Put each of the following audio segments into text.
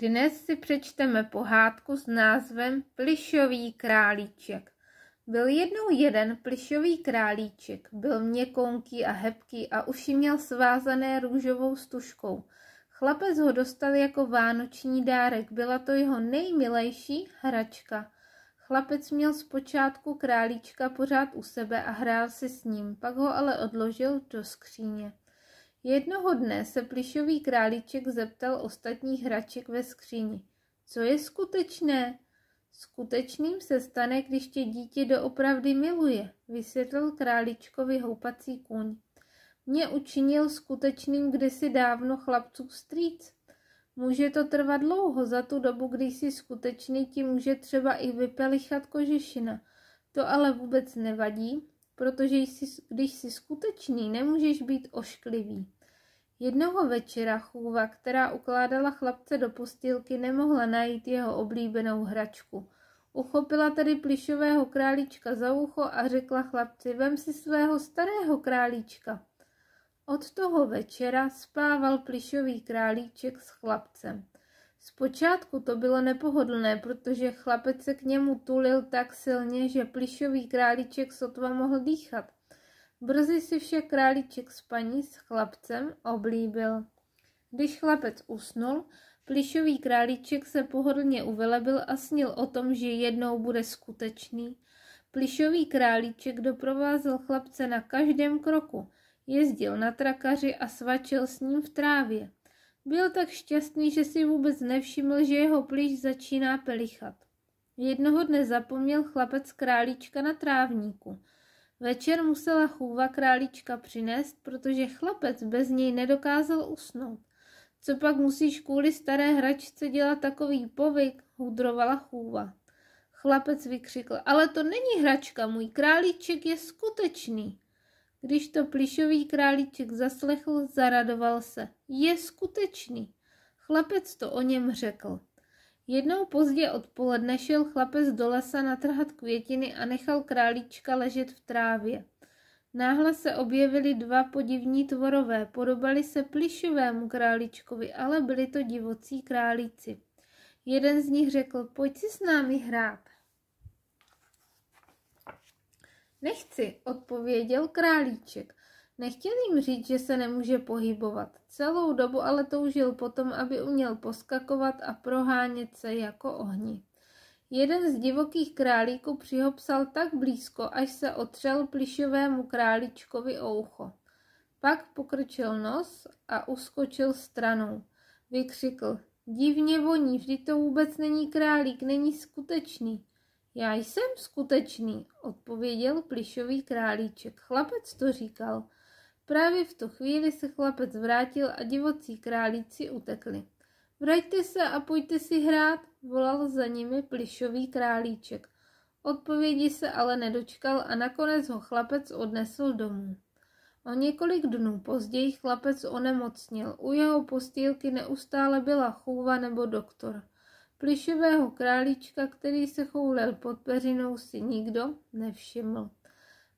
Dnes si přečteme pohádku s názvem Plišový králíček. Byl jednou jeden plišový králíček, byl měkonký a hebký a uši měl svázané růžovou stužkou. Chlapec ho dostal jako vánoční dárek, byla to jeho nejmilejší hračka. Chlapec měl zpočátku králíčka pořád u sebe a hrál si s ním, pak ho ale odložil do skříně. Jednoho dne se plišový králíček zeptal ostatních hraček ve skříni. Co je skutečné? Skutečným se stane, když tě dítě doopravdy miluje, vysvětlil králíčkovi houpací kůň. Mě učinil skutečným kdysi dávno chlapců strýc. Může to trvat dlouho, za tu dobu, kdy jsi skutečný, ti může třeba i vypelichat kožešina. To ale vůbec nevadí, protože jsi, když jsi skutečný, nemůžeš být ošklivý. Jednoho večera chůva, která ukládala chlapce do postýlky, nemohla najít jeho oblíbenou hračku. Uchopila tedy plišového králíčka za ucho a řekla chlapci, vem si svého starého králíčka. Od toho večera spával plišový králíček s chlapcem. Zpočátku to bylo nepohodlné, protože chlapec se k němu tulil tak silně, že plišový králíček sotva mohl dýchat. Brzy si však králíček s paní s chlapcem oblíbil. Když chlapec usnul, plišový králíček se pohodlně uvelebil a snil o tom, že jednou bude skutečný. Plišový králíček doprovázel chlapce na každém kroku, jezdil na trakaři a svačil s ním v trávě. Byl tak šťastný, že si vůbec nevšiml, že jeho plíš začíná pelichat. Jednoho dne zapomněl chlapec králíčka na trávníku – Večer musela chůva králíčka přinést, protože chlapec bez něj nedokázal usnout. Co pak musíš kvůli staré hračce dělat takový povyk, hudrovala chůva. Chlapec vykřikl, ale to není hračka, můj králíček je skutečný. Když to plišový králíček zaslechl, zaradoval se. Je skutečný. Chlapec to o něm řekl. Jednou pozdě odpoledne šel chlapec do lesa natrhat květiny a nechal králíčka ležet v trávě. Náhle se objevili dva podivní tvorové, podobali se plišovému králíčkovi, ale byli to divocí králíci. Jeden z nich řekl, pojď si s námi hrát. Nechci, odpověděl králíček. Nechtěl jim říct, že se nemůže pohybovat. Celou dobu ale toužil potom, aby uměl poskakovat a prohánět se jako ohni. Jeden z divokých králíků přihopsal tak blízko, až se otřel plišovému králičkovi o ucho. Pak pokrčil nos a uskočil stranou. Vykřikl, divně voní, vždy to vůbec není králík, není skutečný. Já jsem skutečný, odpověděl plišový králíček. Chlapec to říkal. Právě v tu chvíli se chlapec vrátil a divocí králíci utekli. Vraťte se a pojďte si hrát, volal za nimi plišový králíček. Odpovědi se ale nedočkal a nakonec ho chlapec odnesl domů. O několik dnů později chlapec onemocnil. U jeho postýlky neustále byla chůva nebo doktor. Plišového králíčka, který se choulel pod peřinou, si nikdo nevšiml.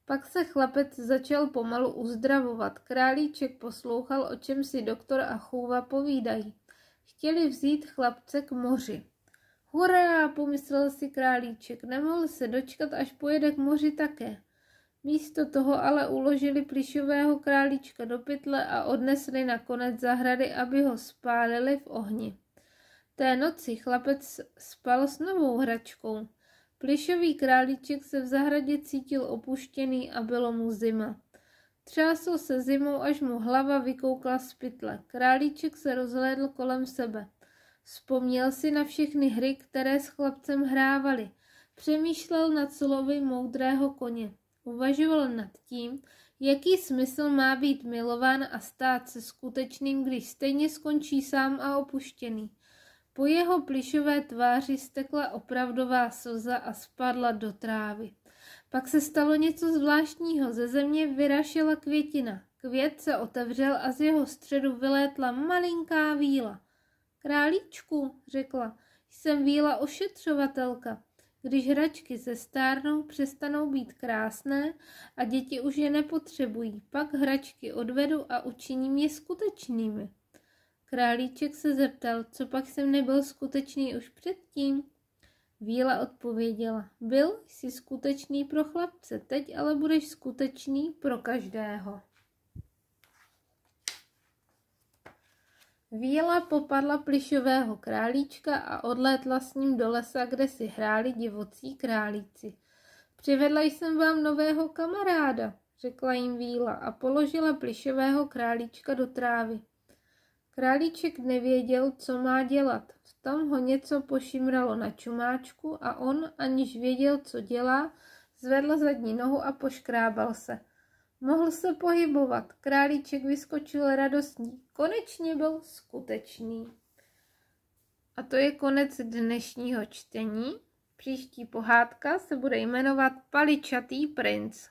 Pak se chlapec začal pomalu uzdravovat. Králíček poslouchal, o čem si doktor a chůva povídají. Chtěli vzít chlapce k moři. Hurá, pomyslel si králíček, nemohl se dočkat, až pojede k moři také. Místo toho ale uložili plišového králíčka do pytle a odnesli na konec zahrady, aby ho spálili v ohni. Té noci chlapec spal s novou hračkou. Plišový králíček se v zahradě cítil opuštěný a bylo mu zima. Třásl se zimou, až mu hlava vykoukla z pytle. Králíček se rozhlédl kolem sebe. Vzpomněl si na všechny hry, které s chlapcem hrávali. Přemýšlel nad slovy moudrého koně. Uvažoval nad tím, jaký smysl má být milován a stát se skutečným, když stejně skončí sám a opuštěný. Po jeho plišové tváři stekla opravdová slza a spadla do trávy. Pak se stalo něco zvláštního, ze země vyrašila květina. Květ se otevřel a z jeho středu vylétla malinká víla. Králíčku, řekla, jsem víla ošetřovatelka. Když hračky se stárnou, přestanou být krásné a děti už je nepotřebují, pak hračky odvedu a učiním je skutečnými. Králíček se zeptal, co pak jsem nebyl skutečný už předtím. Víla odpověděla, byl jsi skutečný pro chlapce, teď ale budeš skutečný pro každého. Víla popadla plišového králíčka a odlétla s ním do lesa, kde si hráli divocí králíci. Přivedla jsem vám nového kamaráda, řekla jim Víla a položila plišového králíčka do trávy. Králíček nevěděl, co má dělat. V tom ho něco pošimralo na čumáčku a on, aniž věděl, co dělá, zvedl zadní nohu a poškrábal se. Mohl se pohybovat. Králíček vyskočil radostní. Konečně byl skutečný. A to je konec dnešního čtení. Příští pohádka se bude jmenovat Paličatý princ.